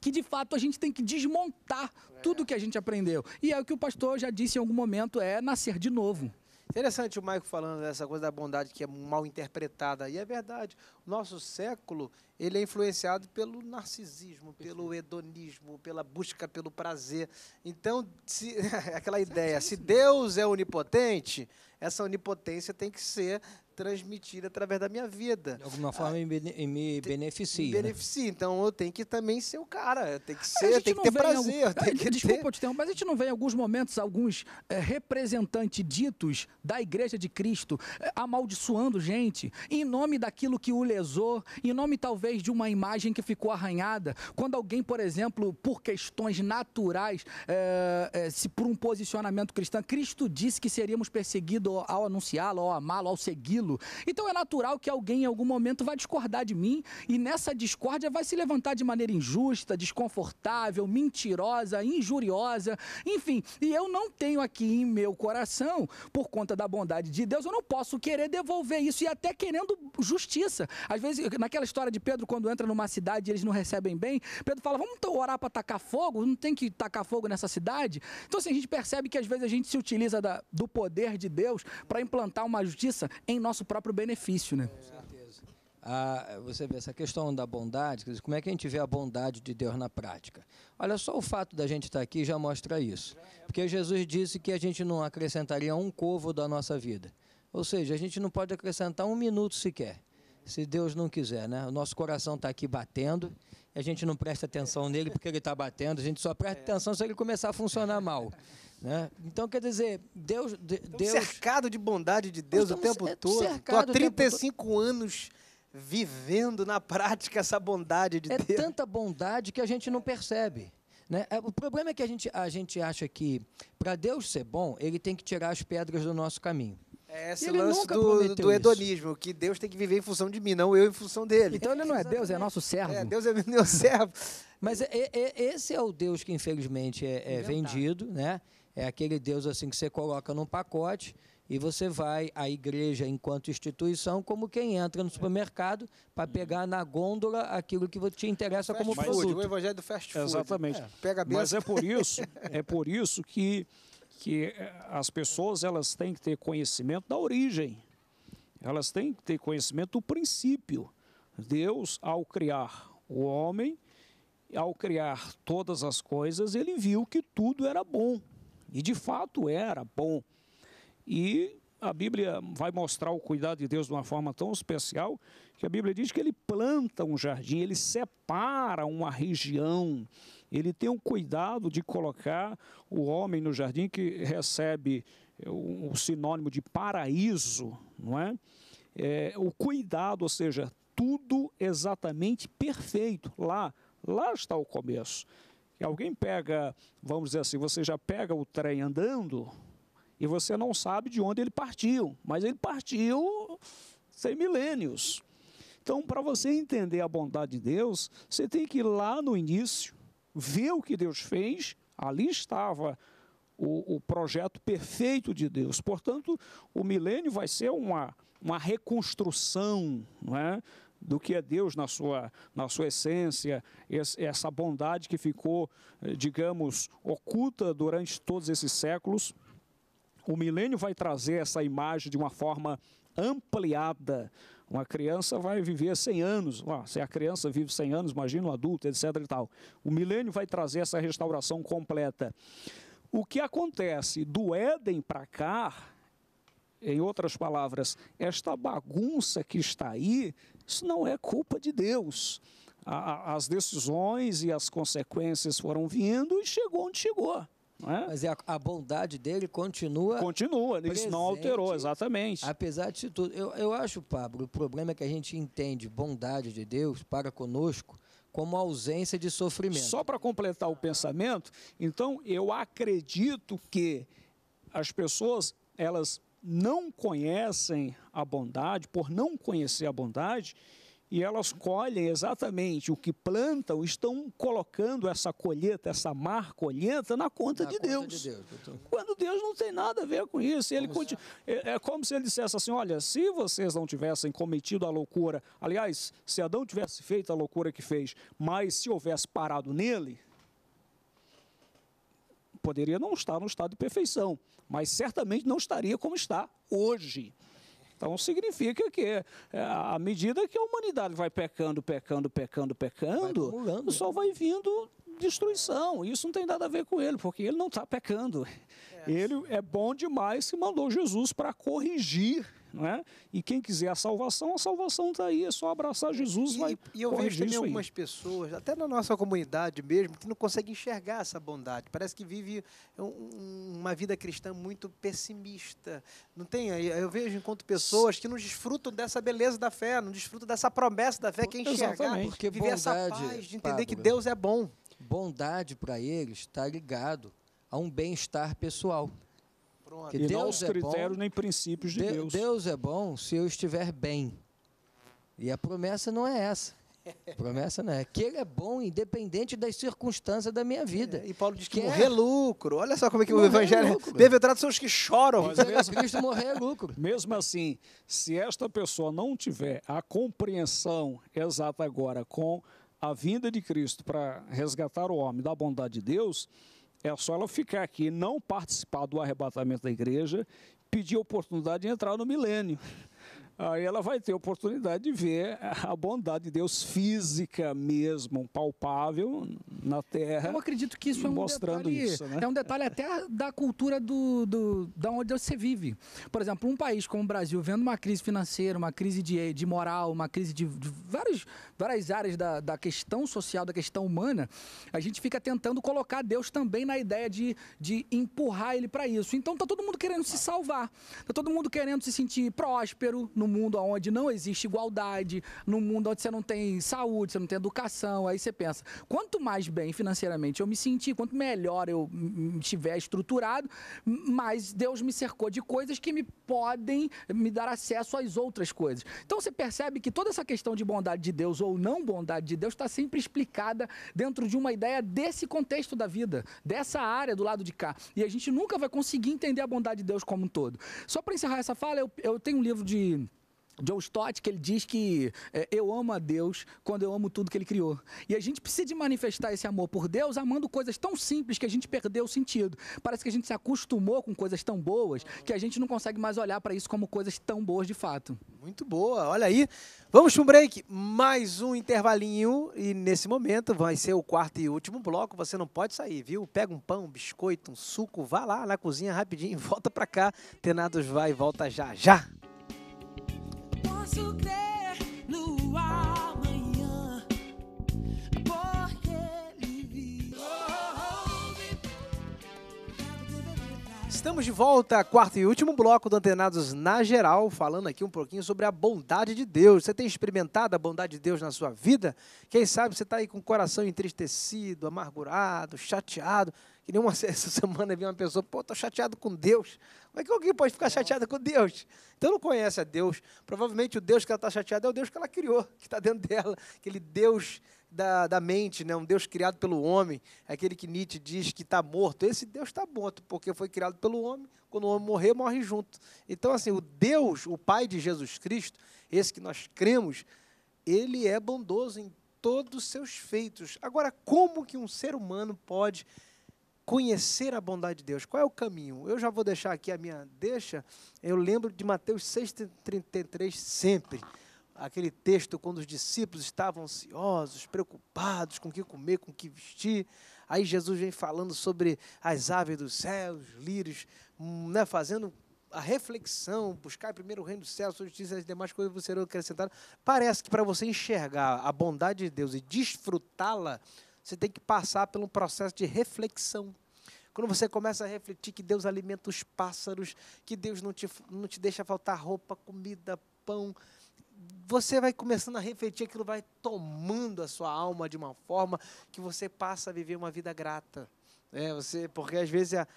que de fato a gente tem que desmontar é. tudo que a gente aprendeu. E é o que o pastor já disse em algum momento, é nascer de novo. Interessante o Maico falando dessa coisa da bondade que é mal interpretada. E é verdade. O nosso século ele é influenciado pelo narcisismo, pelo hedonismo, pela busca pelo prazer. Então, se, [laughs] aquela é ideia, se Deus é onipotente, essa onipotência tem que ser transmitir através da minha vida. De alguma forma, ah, me, beneficia. Me né? beneficia. Né? Então, eu tenho que também ser o cara. Tem que é, ser, tem que ter prazer. Algum... [laughs] que Desculpa ter... eu te tempo, mas a gente não vê em alguns momentos alguns é, eh, representantes ditos da Igreja de Cristo é, amaldiçoando gente em nome daquilo que o lesou, em nome talvez de uma imagem que ficou arranhada. Quando alguém, por exemplo, por questões naturais, é, se por um posicionamento cristão, Cristo disse que seríamos perseguidos ao anunciá-lo, ao amá-lo, ao segui-lo aquilo. Então é natural que alguém em algum momento vá discordar de mim e nessa discórdia vai se levantar de maneira injusta, desconfortável, mentirosa, injuriosa, enfim. E eu não tenho aqui em meu coração, por conta da bondade de Deus, eu não posso querer devolver isso e até querendo justiça. Às vezes, naquela história de Pedro, quando entra numa cidade e eles não recebem bem, Pedro fala: vamos então orar para tacar fogo, não tem que tacar fogo nessa cidade. Então, assim, a gente percebe que às vezes a gente se utiliza da, do poder de Deus para implantar uma justiça em nosso nosso próprio benefício, né? Com certeza. Ah, você vê essa questão da bondade, dizer, como é que a gente vê a bondade de Deus na prática? Olha, só o fato da gente estar tá aqui já mostra isso. Porque Jesus disse que a gente não acrescentaria um covo da nossa vida. Ou seja, a gente não pode acrescentar um minuto sequer, se Deus não quiser, né? O nosso coração está aqui batendo, a gente não presta atenção nele porque ele está batendo, a gente só presta é. atenção se ele começar a funcionar mal. [laughs] Né? Então, quer dizer, Deus. Deus... Cercado de bondade de Deus o tempo todo. Estou há 35 anos vivendo na prática essa bondade de é Deus. É tanta bondade que a gente não percebe. Né? É, o problema é que a gente, a gente acha que para Deus ser bom, ele tem que tirar as pedras do nosso caminho. É esse ele lance do, do, hedonismo, isso. que Deus tem que viver em função de mim, não eu em função dele. Então ele não é Deus, é nosso servo. É, Deus é meu [laughs] servo. Mas é, é, é, esse é o Deus que infelizmente é, é vendido, né? é aquele Deus assim que você coloca num pacote e você vai à igreja enquanto instituição como quem entra no supermercado para pegar na gôndola aquilo que te interessa fast como produto. Food, o evangelho do fast food. Exatamente. É, pega bem. Mas é por [laughs] isso, é por isso que, que eh, as pessoas elas têm que ter conhecimento da origem. Elas têm que ter conhecimento do princípio. Deus ao criar o homem, ao criar todas as coisas, ele viu que tudo era bom e de fato era bom. E a Bíblia vai mostrar o cuidado de Deus de uma forma tão especial que a Bíblia diz que ele planta um jardim, ele separa uma região, ele tem um cuidado de colocar o homem no jardim que recebe eh, o sinônimo de paraíso, não é? é o cuidado, ou seja, tudo exatamente perfeito lá, lá está o começo. Alguém pega, vamos dizer assim, você já pega o trem andando e você não sabe de onde ele partiu, mas ele partiu sem milênios. Então, para você entender a bondade de Deus, você tem que ir lá no início, ver o que Deus fez, ali estava o, o, projeto perfeito de Deus. Portanto, o milênio vai ser uma, uma reconstrução, não é? do que é Deus na sua, na sua essência, essa bondade que ficou, eh, digamos, oculta durante todos esses séculos. O milênio vai trazer essa imagem de uma forma ampliada. Uma criança vai viver 100 anos. Ah, se a criança vive 100 anos, imagina um adulto, etc. E tal. O milênio vai trazer essa restauração completa. O que acontece do Éden para cá, em outras palavras, esta bagunça que está aí isso não é culpa de Deus. A, a, as decisões e as consequências foram vindo e chegou onde chegou. É? Mas é a, a, bondade dele continua. Continua, presente, isso não alterou, exatamente. Apesar de tudo. Eu, eu acho, Pablo, o problema é que a gente entende bondade de Deus para conosco como ausência de sofrimento. Só para completar o pensamento, então eu acredito que as pessoas elas não conhecem a bondade, por não conhecer a bondade, e elas colhem exatamente o que plantam, estão colocando essa colheita, essa mar colheita, na conta, na de, conta Deus. de, Deus. Quando Deus não tem nada a ver com isso. Ele é, é como se ele dissesse assim: olha, se vocês não tivessem cometido a loucura, aliás, se Adão tivesse feito a loucura que fez, mas se houvesse parado nele, Poderia não estar no estado de perfeição, mas certamente não estaria como está hoje. Então significa que é, à medida que a humanidade vai pecando, pecando, pecando, pecando, vai só né? vai vindo destruição. Isso não tem nada a ver com ele, porque ele não está pecando. É. Ele é bom demais que mandou Jesus para corrigir não é? E quem quiser a salvação, a salvação está aí, é só abraçar Jesus. E, vai e eu vejo também algumas aí. pessoas, até na nossa comunidade mesmo, que não conseguem enxergar essa bondade. Parece que vive um, uma vida cristã muito pessimista. Não tem? Eu vejo, enquanto pessoas que não desfrutam dessa beleza da fé, não desfrutam dessa promessa da fé, que é enxergar, Exatamente. Porque viver bondade, essa paz, de entender Pablo, que Deus é bom. Bondade para eles está ligado a um bem-estar pessoal. Que e Deus não os é critérios bom, nem princípios de Deus. Deus é bom se eu estiver bem. E a promessa não é essa. [laughs] Promessa não é. Que ele é bom, independente das circunstâncias da minha vida. É, e Paulo diz que, que é morrer é lucro. Olha só como é que morrer o é evangelho. deve entrar são os que choram. Mas mesmo, é morrer é lucro. Mesmo assim, se esta pessoa não tiver a compreensão exata agora com a vinda de Cristo para resgatar o homem da bondade de Deus, é só ela ficar aqui, não participar do arrebatamento da igreja, pedir a oportunidade de entrar no milênio aí ela vai ter oportunidade de ver a bondade de Deus física mesmo, palpável na Terra. Eu acredito que isso é um mostrando detalhe, isso, né? é um detalhe até da cultura do, do da onde você vive. Por exemplo, um país como o Brasil vendo uma crise financeira, uma crise de, de moral, uma crise de, de várias áreas da, da questão social, da questão humana, a gente fica tentando colocar Deus também na ideia de, de empurrar ele para isso. Então tá todo mundo querendo se salvar, tá todo mundo querendo se sentir próspero no no mundo onde não existe igualdade, no mundo onde você não tem saúde, você não tem educação. Aí você pensa, quanto mais bem financeiramente eu me sentir, quanto melhor eu estiver estruturado, mais Deus me cercou de coisas que me podem me dar acesso às outras coisas. Então você percebe que toda essa questão de bondade de Deus ou não bondade de Deus está sempre explicada dentro de uma ideia desse contexto da vida, dessa área do lado de cá. E a gente nunca vai conseguir entender a bondade de Deus como um todo. Só para encerrar essa fala, eu, eu tenho um livro de Joe Stott, que ele diz que é, eu amo a Deus quando eu amo tudo que ele criou. E a gente precisa de manifestar esse amor por Deus amando coisas tão simples que a gente perdeu o sentido. Parece que a gente se acostumou com coisas tão boas que a gente não consegue mais olhar para isso como coisas tão boas de fato. Muito boa, olha aí. Vamos para um break, mais um intervalinho e nesse momento vai ser o quarto e último bloco. Você não pode sair, viu? Pega um pão, um biscoito, um suco, vá lá na cozinha rapidinho, [laughs] volta para cá. Tenados vai e volta já já. Estamos de volta, quarto e último bloco do Antenados na Geral, falando aqui um pouquinho sobre a bondade de Deus. Você tem experimentado a bondade de Deus na sua vida? Quem sabe você está aí com o coração entristecido, amargurado, chateado. Que nem uma [laughs] essa semana vi uma pessoa, pô, estou chateado com Deus. Como é que alguém pode ficar chateada com Deus? Então não conhece a Deus. Provavelmente o Deus que ela está chateada é o Deus que ela criou, que está dentro dela, aquele Deus da, da mente, né? um Deus criado pelo homem, aquele que Nietzsche diz que está morto. Esse Deus está morto, porque foi criado pelo homem. Quando o homem morrer, morre junto. Então, assim, o Deus, o Pai de Jesus Cristo, esse que nós cremos, ele é bondoso em todos os seus feitos. Agora, como que um ser humano pode conhecer a bondade de Deus. Qual é o caminho? Eu já vou deixar aqui a minha deixa. Eu lembro de Mateus 6:33 sempre. Aquele texto quando os discípulos estavam ansiosos, preocupados com o que comer, com o que vestir. Aí Jesus vem falando sobre as aves dos céus, lírios, né, fazendo a reflexão, buscar primeiro o reino do céu, a justiça e as demais coisas serão acrescentadas. Parece que para você enxergar a bondade de Deus e desfrutá-la, você tem que passar por um processo de reflexão. Quando você começa a refletir que Deus alimenta os pássaros, que Deus não te, não te deixa faltar roupa, comida, pão, você vai começando a refletir, aquilo vai tomando a sua alma de uma forma que você passa a viver uma vida grata. É, você, porque às vezes a,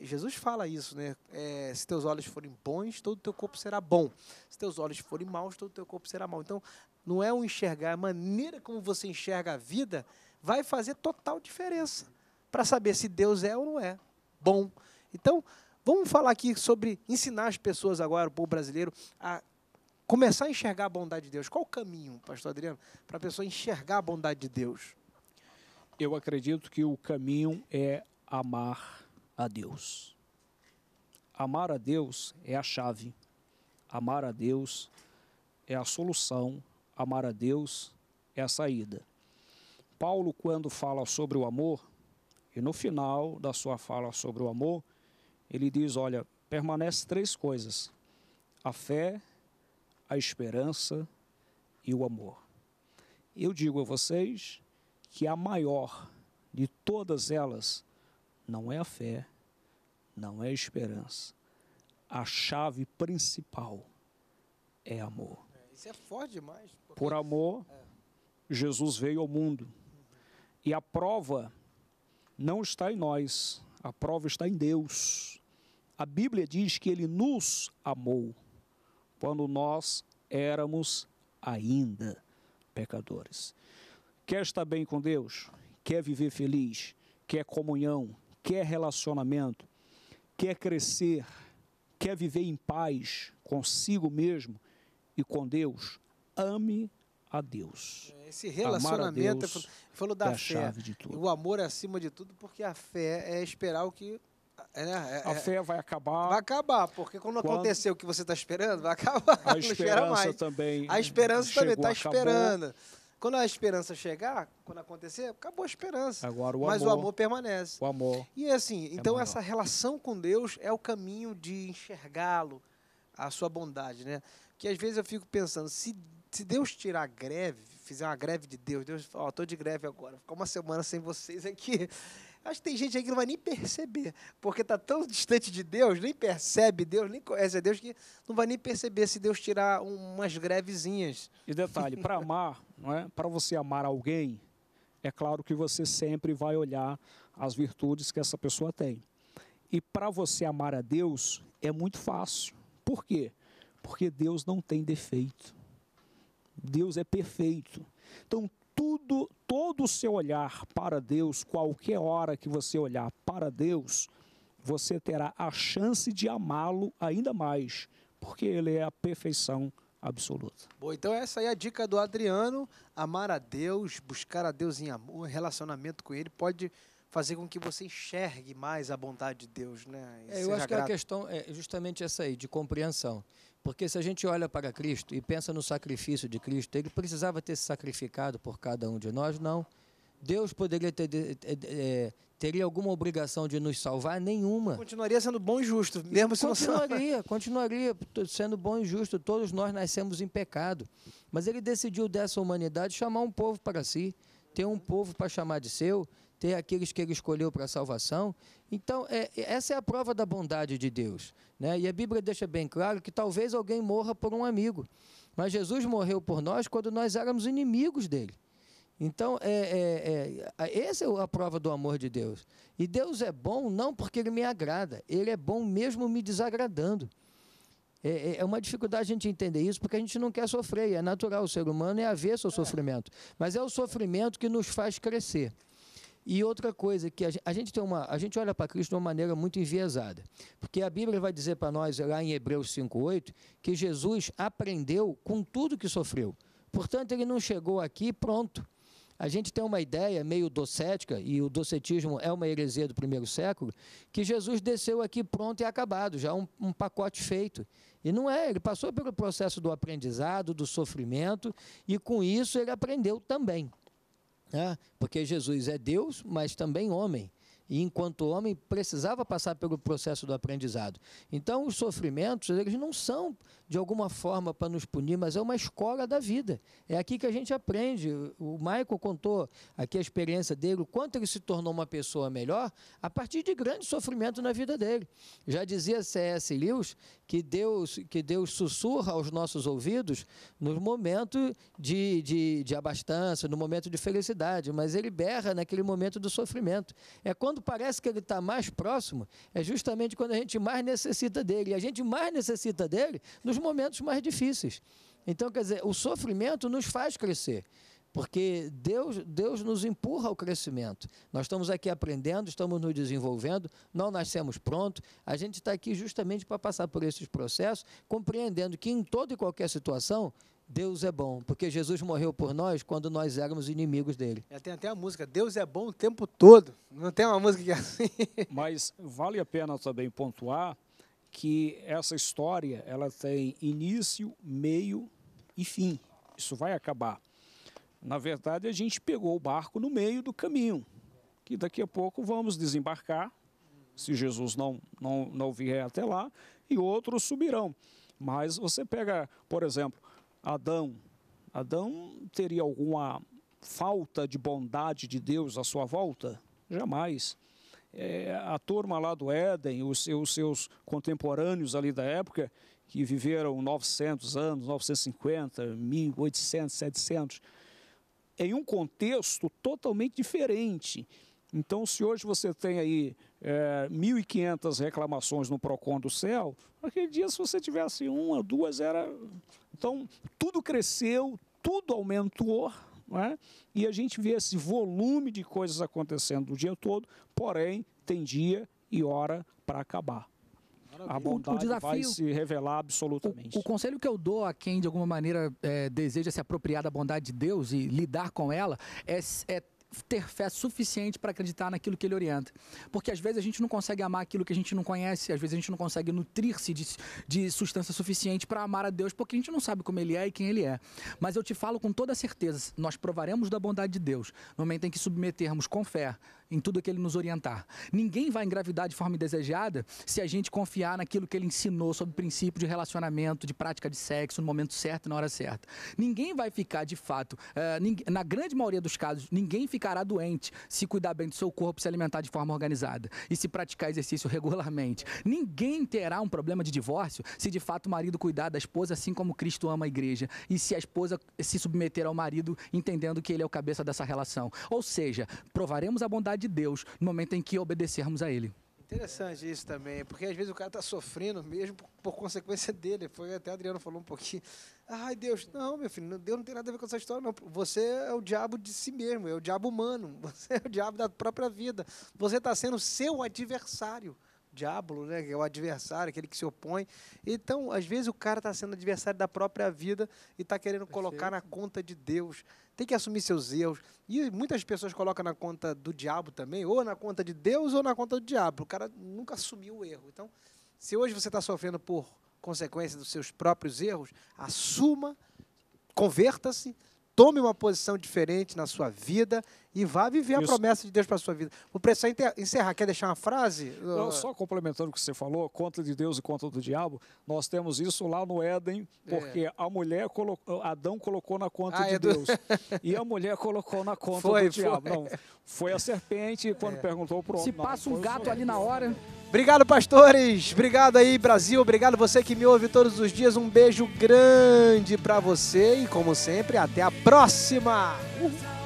Jesus fala isso, né? É, se teus olhos forem bons, todo o teu corpo será bom. Se teus olhos forem maus, todo o teu corpo será mau. Então, não é o enxergar, é a maneira como você enxerga a vida vai fazer total diferença para saber se Deus é ou não é bom. Então, vamos falar aqui sobre ensinar as pessoas agora, o povo brasileiro, a começar a enxergar a bondade de Deus. Qual o caminho, pastor Adriano, para a pessoa enxergar a bondade de Deus? Eu acredito que o caminho é amar a Deus. Amar a Deus é a chave. Amar a Deus é a solução. Amar a Deus é a saída. Paulo, quando fala sobre o amor, e no final da sua fala sobre o amor, ele diz: olha, permanece três coisas: a fé, a esperança e o amor. Eu digo a vocês que a maior de todas elas não é a fé, não é a esperança. A chave principal é amor. É, isso é forte demais. Porque... Por amor, é. Jesus veio ao mundo e a prova não está em nós, a prova está em Deus. A Bíblia diz que ele nos amou quando nós éramos ainda pecadores. Quer estar bem com Deus? Quer viver feliz? Quer comunhão? Quer relacionamento? Quer crescer? Quer viver em paz consigo mesmo e com Deus? Ame a Deus. É, esse relacionamento, Deus falou, falou da é fé, o amor é acima de tudo, porque a fé é esperar o que é, né, é, a é, fé vai acabar. Vai acabar, porque quando, quando acontecer o que você está esperando, vai acabar. A [laughs] esperança também. A esperança chegou, também está esperando. Quando a esperança chegar, quando acontecer, acabou a esperança. Agora o Mas amor, o amor permanece. O amor. E assim, então essa relação com Deus é o caminho de enxergá-lo, a sua bondade, né? Que às vezes eu fico pensando, se se Deus tirar greve, fizer uma greve de Deus, Deus fala, ó, oh, tô de greve agora, ficar uma semana sem vocês aqui. [laughs] Acho que tem gente aí que não vai nem perceber, porque está tão distante de Deus, nem percebe Deus, nem conhece a Deus, que não vai nem perceber se Deus tirar umas grevezinhas. E detalhe, para amar, não é? para você amar alguém, é claro que você sempre vai olhar as virtudes que essa pessoa tem. E para você amar a Deus, é muito fácil. Por quê? Porque Deus não tem defeito. Deus é perfeito. Então, tudo, todo o seu olhar para Deus, qualquer hora que você olhar para Deus, você terá a chance de amá-lo ainda mais, porque ele é a perfeição absoluta. Bom, então essa é a dica do Adriano, amar a Deus, buscar a Deus em amor, relacionamento com ele pode fazer com que você enxergue mais a bondade de Deus, né? É, eu acho grato. que a questão é justamente essa aí, de compreensão. Porque se a gente olha para Cristo e pensa no sacrifício de Cristo, ele precisava ter se sacrificado por cada um de nós? Não. Deus poderia ter, é, teria alguma obrigação de nos salvar? Nenhuma. Continuaria sendo bom e justo, mesmo se continuaria, não [laughs] Continuaria, continuaria sendo bom e justo. Todos nós nascemos em pecado. Mas ele decidiu dessa humanidade chamar um povo para si, ter um povo para chamar de seu, ter aqueles que ele escolheu para a salvação. Então, é, é, essa é a prova da bondade de Deus. Né? E a Bíblia deixa bem claro que talvez alguém morra por um amigo, mas Jesus morreu por nós quando nós éramos inimigos dele. Então, é, é, é, essa é a prova do amor de Deus. E Deus é bom não porque ele me agrada, ele é bom mesmo me desagradando. É, é, é uma dificuldade a gente entender isso porque a gente não quer sofrer, é natural, o ser humano é avesso ao é. sofrimento. Mas é o sofrimento que nos faz crescer. E outra coisa que a gente, tem uma, a gente olha para Cristo de uma maneira muito enviesada, porque a Bíblia vai dizer para nós lá em Hebreus 5:8 que Jesus aprendeu com tudo que sofreu. Portanto, ele não chegou aqui pronto. A gente tem uma ideia meio docética, e o docetismo é uma heresia do primeiro século, que Jesus desceu aqui pronto e acabado, já um, um pacote feito. E não é, ele passou pelo processo do aprendizado, do sofrimento, e com isso ele aprendeu também né? porque Jesus é Deus, mas também homem. E enquanto homem precisava passar pelo processo do aprendizado. Então, os sofrimentos, eles não são de alguma forma para nos punir, mas é uma escola da vida. É aqui que a gente aprende. O Michael contou aqui a experiência dele, o quanto ele se tornou uma pessoa melhor a partir de grande sofrimento na vida dele. Já dizia C.S. Lewis que Deus, que Deus sussurra aos nossos ouvidos nos momentos de, de, de abastança, no momento de felicidade, mas ele berra naquele momento do sofrimento. É quando parece que ele está mais próximo, é justamente quando a gente mais necessita dele. E a gente mais necessita dele nos momentos mais difíceis. Então, quer dizer, o sofrimento nos faz crescer. Porque Deus, Deus nos empurra ao crescimento. Nós estamos aqui aprendendo, estamos nos desenvolvendo, não nascemos prontos. A gente está aqui justamente para passar por esses processos, compreendendo que em toda e qualquer situação, Deus é bom, porque Jesus morreu por nós quando nós éramos inimigos dele. É, tem até a música, Deus é bom o tempo todo. Não tem uma música que é assim. Mas vale a pena também pontuar que essa história ela tem início, meio e fim. Isso vai acabar. Na verdade, a gente pegou o barco no meio do caminho, que daqui a pouco vamos desembarcar, se Jesus não, não, não vier até lá, e outros subirão. Mas você pega, por exemplo, Adão. Adão teria alguma falta de bondade de Deus à sua volta? Jamais é, a turma lá do Éden, os seus, seus contemporâneos ali da época, que viveram 900 anos, 950, 1800, 700, em um contexto totalmente diferente. Então, se hoje você tem aí é, 1.500 reclamações no PROCON do céu, naquele dia, se você tivesse uma, duas, era. Então, tudo cresceu, tudo aumentou, é? e a gente vê esse volume de coisas acontecendo o dia todo, porém tem dia e hora para acabar. A bondade o, desafio, vai se revelar absolutamente. O, o, conselho que eu dou a quem de alguma maneira é, deseja se apropriar da bondade de Deus e lidar com ela é, é ter fé suficiente para acreditar naquilo que ele orienta. Porque às vezes a gente não consegue amar aquilo que a gente não conhece, às vezes a gente não consegue nutrir-se de, de substância suficiente para amar a Deus, porque a gente não sabe como ele é e quem ele é. Mas eu te falo com toda certeza, nós provaremos da bondade de Deus no momento em que submetermos com fé em tudo que ele nos orientar. Ninguém vai engravidar de forma indesejada se a gente confiar naquilo que ele ensinou sobre o princípio de relacionamento, de prática de sexo no momento certo e na hora certa. Ninguém vai ficar, de fato, eh, na grande maioria dos casos, ninguém ficará doente se cuidar bem do seu corpo, se alimentar de forma organizada e se praticar exercício [laughs] regularmente. Ninguém terá um problema de divórcio se de fato o marido cuidar da esposa assim como Cristo ama a igreja e se a esposa se submeter ao marido entendendo que ele é o cabeça dessa relação. Ou seja, provaremos a bondade de Deus no momento em que obedecermos a Ele. Interessante isso também, porque às vezes o cara está sofrendo mesmo por, por, consequência dele. Foi até Adriano falou um pouquinho. Ai, Deus, não, meu filho, Deus não tem nada a ver com essa história, não. Você é o diabo de si mesmo, é o diabo humano, [laughs] você é o diabo da própria vida. Você está sendo seu adversário diabo, né? Que é o adversário, aquele que se opõe. Então, às vezes, o cara está sendo adversário da própria vida e está querendo Perfeito. colocar na conta de Deus. Tem que assumir seus erros. E muitas pessoas colocam na conta do diabo também, ou na conta de Deus, ou na conta do diabo. O cara nunca assumiu o erro. Então, se hoje você está sofrendo por consequência dos seus próprios erros, assuma, converta-se tome uma posição diferente na sua vida e vá viver Isso. a promessa de Deus para a sua vida. Vou precisar encerrar. Quer deixar uma frase? Não, só complementando o que você falou, contra de Deus e contra do diabo, nós temos isso lá no Éden, porque é. a mulher colocou, Adão colocou na conta ah, de é do... Deus [laughs] e a mulher colocou na conta foi, do foi. diabo. Não, foi a serpente quando é. perguntou para o homem. Se passa um gato ali na hora. Obrigado, pastores. Obrigado aí, Brasil. Obrigado você que me ouve todos os dias. Um beijo grande para você e, como sempre, até a próxima. Uhum.